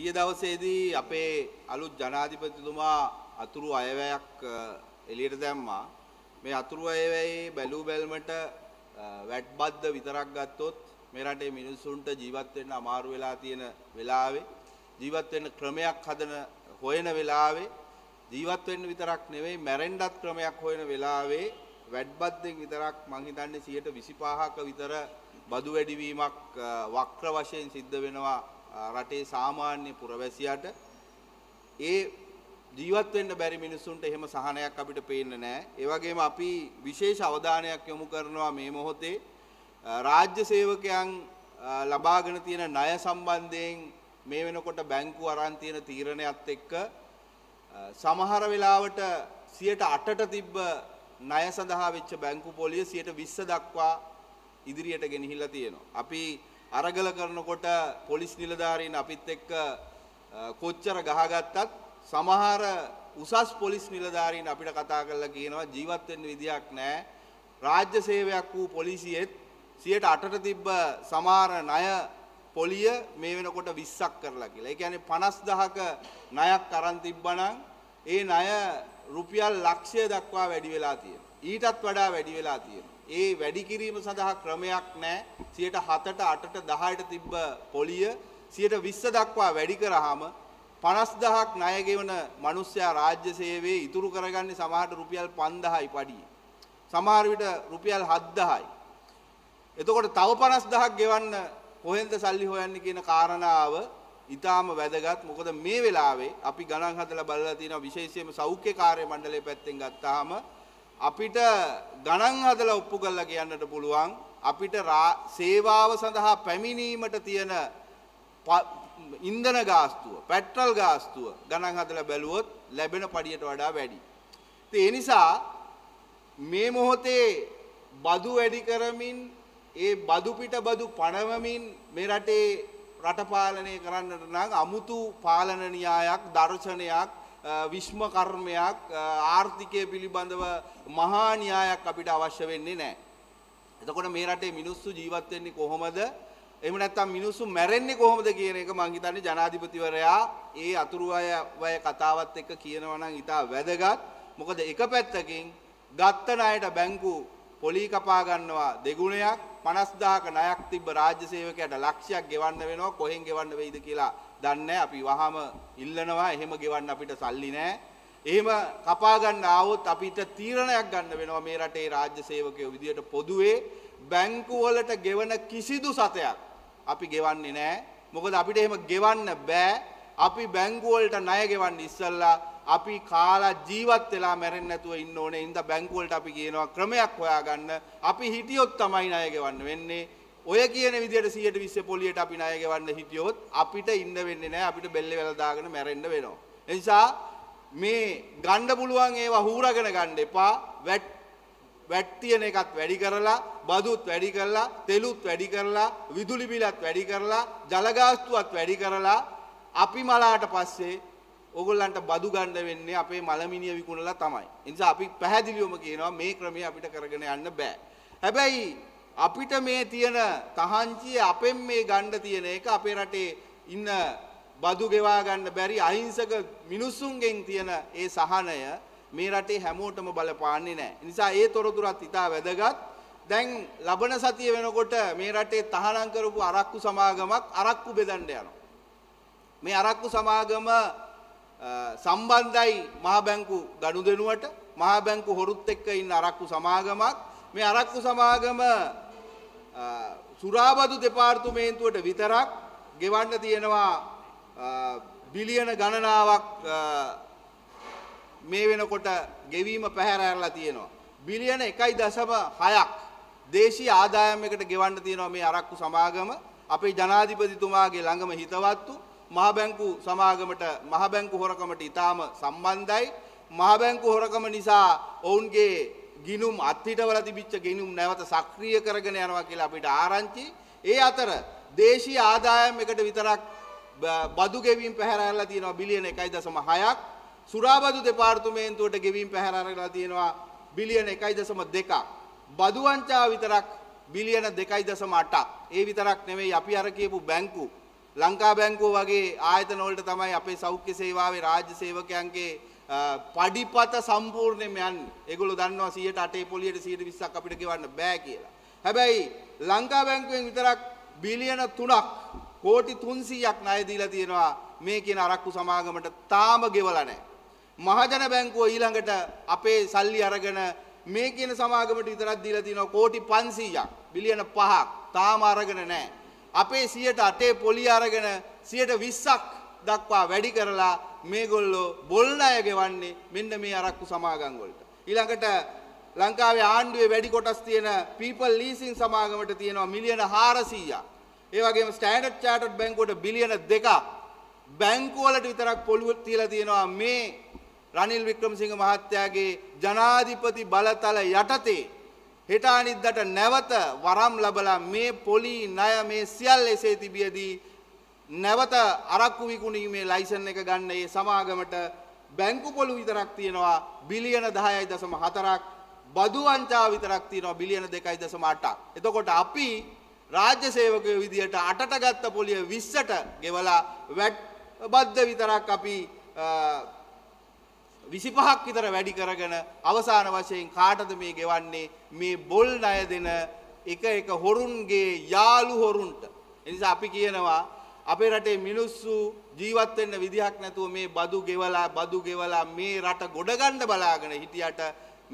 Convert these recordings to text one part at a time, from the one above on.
ඊයේ දවසේදී අපේ අලුත් ජනාධිපතිතුමා අතුරු අයවැයක් එළියට දැම්මා. මේ අතුරු අයවැයේ බැලූ බැල්මට වැට්බද්ද විතරක් ගත්තොත් මේ රටේ මිනිස්සුන්ට ජීවත් වෙන්න අමාරු වෙලා තියෙන වෙලාවේ ජීවත් වෙන්න ක්‍රමයක් හදන හොයන වෙලාවේ ජීවත් වෙන්න විතරක් නෙවෙයි මැරෙන්නත් ක්‍රමයක් හොයන වෙලාවේ වැට්බද්දෙන් විතරක් මං හිතන්නේ 125ක විතර බදු වැඩිවීමක් වක්‍ර වශයෙන් සිද්ධ වෙනවා රටේ සාමාන්‍ය පුරවැසියාට ඒ ජීවත් වෙන්න බැරි මිනිස්සුන්ට එහෙම සහනයක් අපිට පේන්නේ නැහැ. ඒ වගේම අපි විශේෂ අවධානයක් යොමු කරනවා මේ මොහොතේ රාජ්‍ය සේවකයන් ලබාගෙන තියෙන ණය සම්බන්ධයෙන් මේ වෙනකොට බැංකු අරන් තියෙන තීරණයත් එක්ක සමහර වෙලාවට 8ට තිබ්බ ණය සඳහා වෙච්ච බැංකු පොලිය 20 දක්වා ඉදිරියට ගෙනහිල්ලා තියෙනවා. අපි අරගල කරනකොට පොලිස් නිලධාරීන් අපිත් එක්ක කොච්චර ගහගත්තත් සමහර උසස් පොලිස් නිලධාරීන් අපිට කතා කරලා කියනවා ජීවත් වෙන්න විදියක් නැහැ. රාජ්‍ය සේවයක් වූ පොලිසියෙත් 108ට තිබ්බ සමහර ණය පොලිය මේ වෙනකොට 20ක් කරලා කියලා. ඒ කියන්නේ 50000ක ණයක් අරන් තිබ්බනම් ඒ ණය රුපියල් ලක්ෂය දක්වා වැඩි වෙලා තියෙනවා. ඊටත් වඩා වැඩි වෙලා තියෙනවා. ඒ වැඩි කිරීම සඳහා ක්‍රමයක් නැහැ. 107ට 8ට 10ට තිබ්බ පොලිය 120 දක්වා වැඩි කරාම 50000ක් ණය ගෙවන මිනිස්සයා රාජ්‍ය සේවයේ ඉතුරු කරගන්නේ සමහරට රුපියල් 5000යි පඩිය. සමහර විට රුපියල් 7000යි. එතකොට තව 50000ක් ගෙවන්න කොහෙන්ද සල්ලි හොයන්නේ කියන කාරණාව ඉතාම වැදගත් මොකද මේ වෙලාවේ අපි ගණන් හදලා බලලා තියෙනවා විශේෂයෙන්ම සෞඛ්‍ය කාර්ය මණ්ඩලය පැත්තෙන් ගත්තාම අපිට ගණන් හදලා ඔප්පු කරලා කියන්නට පුළුවන් අපිට සේවාව සඳහා පැමිණීමට තියෙන ඉන්ධන ගාස්තුව, පෙට්‍රල් ගාස්තුව ගණන් හදලා බැලුවොත් ලැබෙන පඩියට වඩා වැඩි. ඉතින් ඒ නිසා මේ මොහොතේ බදු වැඩි කරමින් ඒ බදු පිට බදු පණවමින් මේ රටේ රට පාලනය කරන්නට නම් අමුතු පාලන න්‍යායක්, දර්ශනයක් විශ්ම කර්මයක් ආර්ථිකය පිළිබඳව මහා න්‍යායක් අපිට අවශ්‍ය වෙන්නේ නැහැ. එතකොට මේ රටේ මිනිස්සු ජීවත් වෙන්නේ කොහොමද? එහෙම නැත්නම් මිනිස්සු මැරෙන්නේ කොහොමද කියන එක මං හිතන්නේ ජනාධිපතිවරයා ඒ අතුරු අය වය කතාවත් එක්ක කියනවා නම් ඉතා වැදගත්. මොකද එක පැත්තකින් ගත්ත ණයට බැංකු පොලී කපා ගන්නවා දෙගුණයක් 50000ක ණයක් තිබ්බ රාජ්‍ය සේවකයාට ලක්ෂයක් ගෙවන්න වෙනවා කොහෙන් ගෙවන්න වෙයිද කියලා දන්නේ අපි වහම ඉල්ලනවා එහෙම ගෙවන්න අපිට සල්ලි නැහැ. එහෙම කපා ගන්න ආවොත් අපිට තීරණයක් ගන්න වෙනවා මේ රටේ රාජ්‍ය සේවකයෝ විදියට පොදුවේ බැංකු වලට ගෙවන කිසිදු සතයක් අපි ගෙවන්නේ නැහැ. මොකද අපිට එහෙම ගෙවන්න බෑ. අපි බැංකු වලට ණය ගෙවන්න ඉස්සෙල්ලා අපි කාලා ජීවත් වෙලා මැරෙන්න නැතුව ඉන්න ඕනේ. ඉඳ බැංකුවලට අපි කියනවා ක්‍රමයක් හොයාගන්න. අපි හිටියොත් තමයි ණය ගෙවන්න වෙන්නේ. ඔය කියන විදිහට 120 පොලියට අපි ණය ගෙවන්න හිටියොත් අපිට ඉන්න වෙන්නේ නැහැ අපිට බෙල්ල වැල දාගෙන මැරෙන්න වෙනවා. ඒ නිසා මේ ගන්න පුළුවන් ඒවා හූරගෙන ගන්න එපා. වැට් වැට් තියෙන එකත් වැඩි කරලා, බදුත් වැඩි කරලා, තෙලුත් වැඩි කරලා, විදුලි බිලත් වැඩි කරලා, ජල ගාස්තුවත් වැඩි කරලා අපි මලාට පස්සේ ඕගොල්ලන්ට බදු ගන්න වෙන්නේ අපේ මලමිනිය විකුණලා තමයි. ඒ නිසා අපි පැහැදිලිවම කියනවා මේ ක්‍රමය අපිට කරගෙන යන්න බෑ. හැබැයි අපිට මේ තියෙන තහංචිය අපෙන් මේ ගණ්ඩ තියෙන එක අපේ රටේ ඉන්න බදු ගෙවා ගන්න බැරි අහිංසක මිනිස්සුන්ගෙන් තියෙන ඒ සහනය මේ රටේ හැමෝටම බලපාන්නේ නෑ. නිසා ඒ තොරතුරත් ඉතා වැදගත්. දැන් ලබන සතිය වෙනකොට මේ රටේ තහනම් කරපු අරක්කු සමාගමක් අරක්කු බෙදන්න යනවා. මේ අරක්කු සමාගම සම්බන්ධයි මහා බැංකු ගනුදෙනුවට මහා බැංකු හොරුත් එක්ක ඉන්න අරක්කු සමාගමක් මේ අරක්කු සමාගම සුරාබදු දෙපාර්තුමේන්තුවට විතරක් ගෙවන්න තියෙනවා බිලියන ගණනාවක් මේ වෙනකොට ගෙවීම පැහැරඇරලා තියෙනවා. බිලියන එකයි දසම හයක් දේශී ආදායම් එකට ගෙවන්න තියෙනවා මේ අරක්කු සමාගම අපේ ජනාධිපතිතුමාගේ ළඟම හිතවත්තු මහබැංකු සමාගමට මහබැංකු හොරකමට ඉතාම සම්බන්ධයි. මහබැංකු හොරකම නිසා ඔවුන්ගේ ගිනුම් අත්හිටවල තිබිච්ච ගිනුම් නැවත සක්‍රිය කරගෙන යනවා කියලා අපිට ආරංචි. ඒ අතර දේශීය ආදායම් එකට විතරක් බදු ගෙවීම් පැහැර අරලා තියෙනවා බිලියන 1.6ක්. සුරාබදු දෙපාර්තමේන්තුවට ගෙවීම් පැහැර අරලා තියෙනවා බිලියන 1.2ක්. බදු වංචාව විතරක් බිලියන 2.8ක්. ඒ විතරක් නෙමෙයි අපි අර කියපු බැංකු ලංකා බැංකුව වගේ ආයතන වලට තමයි අපේ සෞඛ්‍ය සේවාවේ රාජ්‍ය සේවකයන්ගේ පඩිපත සම්පූර්ණයෙන්ම යන්නේ. ඒගොල්ලෝ දන්නවා 108 පොලියට 120ක් අපිට ගෙවන්න බෑ කියලා. හැබැයි ලංකා බැංකුවෙන් විතරක් බිලියන 3ක් කෝටි 300ක් ණය දීලා තියෙනවා මේ කියන අරක්කු සමාගමට තාම ගෙවලා නැහැ. මහජන බැංකුව ඊළඟට අපේ සල්ලි අරගෙන මේ කියන සමාගමට විතරක් දීලා තියෙනවා කෝටි 500ක් බිලියන 5ක් තාම අරගෙන නැහැ. අපේ 108 පොලිය අරගෙන 120ක් දක්වා වැඩි කරලා මේගොල්ලෝ බොල් අය ගෙවන්නේ මෙන්න මේ අරක්කු සමාගම් වලට. ඊළඟට ලංකාවේ ආණ්ඩුවේ වැඩි කොටස් තියෙන people leasing සමාගමට තියෙනවා මිලියන 400ක්. ඒ වගේම Standard Chartered බැංකුවට බිලියන 2ක්. බැංකු වලට විතරක් පොළු තියලා තියෙනවා මේ රනිල් වික්‍රමසිංහ මහත්තයාගේ ජනාධිපති බලතල යටතේ හෙට අනිද්දාට නැවත වරම් ලබලා මේ පොලි ණය මේ සියල්ල එසේ තිබියදී නැවත අරක්කු විකුණීමේ ලයිසන් එක ගන්න ඒ සමාගමට බැංකු පොළු විතරක් තියෙනවා බිලියන 10.4ක් බදු වංචාව විතරක් තියෙනවා බිලියන 2.8ක්. එතකොට අපි රාජ්‍ය සේවකයෝ විදියට අටට ගත්ත පොලිය 20ට ගෙවලා වැට් බද්ද විතරක් අපි 25ක් විතර වැඩි කරගෙන අවසාන වශයෙන් කාටද මේ ගෙවන්නේ මේ බොල් ණය දෙන එක එක හොරුන්ගේ යාළු හොරුන්ට. එනිසා අපි කියනවා අපේ රටේ මිනිස්සු ජීවත් වෙන්න විදිහක් නැතුව මේ බදු ගෙවලා බදු ගෙවලා මේ රට ගොඩ ගන්න බලාගෙන හිටියට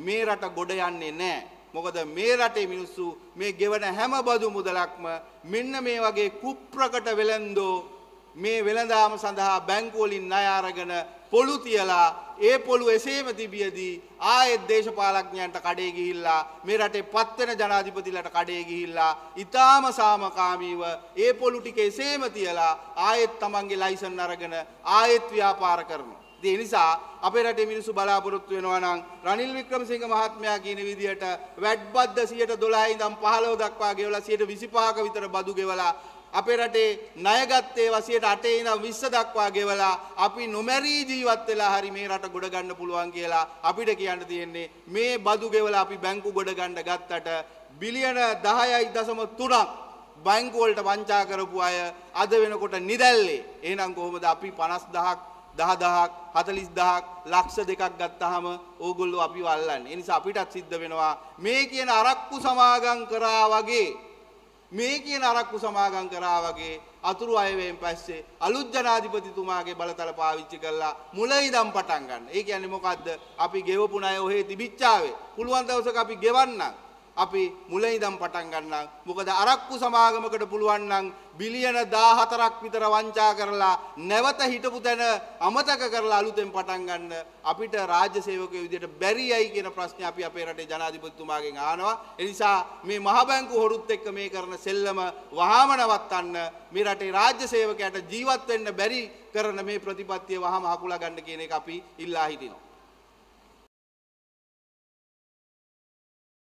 මේ රට ගොඩ යන්නේ නැහැ. මොකද මේ රටේ මිනිස්සු මේ ගෙවන හැම බදු මුදලක්ම මෙන්න මේ වගේ කුප්‍රකට වෙළඳෝ මේ වෙළඳාම සඳහා බැංකුවලින් ණය අරගෙන පොළු තියලා ඒ පොළු එසේම තිබියදී ආයෙත් දේශපාලඥයන්ට කඩේ ගිහිල්ලා මේ රටේ පත්වෙන ජනාධිපතිලට කඩේ ගිහිල්ලා ඊටාම සාමකාමීව ඒ පොළු ටික එසේම තියලා ආයෙත් තමන්ගේ ලයිසන් අරගෙන ආයෙත් ව්‍යාපාර කරනවා. ඒ නිසා අපේ රටේ මිනිස්සු බලාපොරොත්තු වෙනවා නම් රනිල් වික්‍රමසිංහ මහත්මයා කියන විදිහට වැඩ්බද්ද 112 ඉඳන් 15 දක්වා ගෙවලා 125ක විතර බදු ගෙවලා අපේ රටේ ණයගත්තේ 108 ඉඳන් 20 දක්වා ගෙවලා අපි නොමැරී ජීවත් වෙලා හරි මේ රට ගොඩ ගන්න පුළුවන් කියලා අපිට කියන්න තියෙන්නේ මේ බදු ගෙවලා අපි බැංකු ගොඩ ගන්න ගත්තට බිලියන 10.3ක් බැංකු වලට වංචා කරපු අය අද වෙනකොට නිදැල්ලේ එහෙනම් කොහොමද අපි 50000ක් දහදහක් හතලිස් දහක් ලක්ෂ දෙකක් ගත්තහම ඕගොල්ලෝ අපි වල්ලන්න. එනිසා අපිටත් සිද්ධ වෙනවා මේ කියන අරක්කු සමාගම් කරා වගේ මේ කියන අරක්කු සමාගම් කරා වගේ අතුරු අයවැයෙන් පස්සේ අලුත් ජනාධිපතිතුමාගේ බලතල පාවිච්චි කරලා මුල ඉඳන් පටන් ගන්න. ඒ කියන්නේ මොකද්ද? අපි ගෙවපු ණය ඔහේ තිබිච්චාවේ. පුළුවන් දවසක අපි ගෙවන්නම්. අපි මුල ඉඳන් පටන් ගන්නම්. මොකද අරක්කු සමාගමකට පුළුවන් නම් බිලියන 14ක් විතර වංචා කරලා නැවත හිටපු තැන අමතක කරලා අලුතෙන් පටන් ගන්න අපිට රාජ්‍ය සේවකයෝ විදිහට බැරියයි කියන ප්‍රශ්නේ අපි අපේ රටේ ජනාධිපතිතුමාගෙන් අහනවා. ඒ නිසා මේ මහ බැංකු හොරුත් එක්ක මේ කරන සෙල්ලම වහාම නවත්තන්න මේ රටේ රාජ්‍ය සේවකයාට ජීවත් වෙන්න බැරි කරන මේ ප්‍රතිපත්තිය වහාම හකුලා ගන්න කියන එක අපි ඉල්ලා හිටිනවා.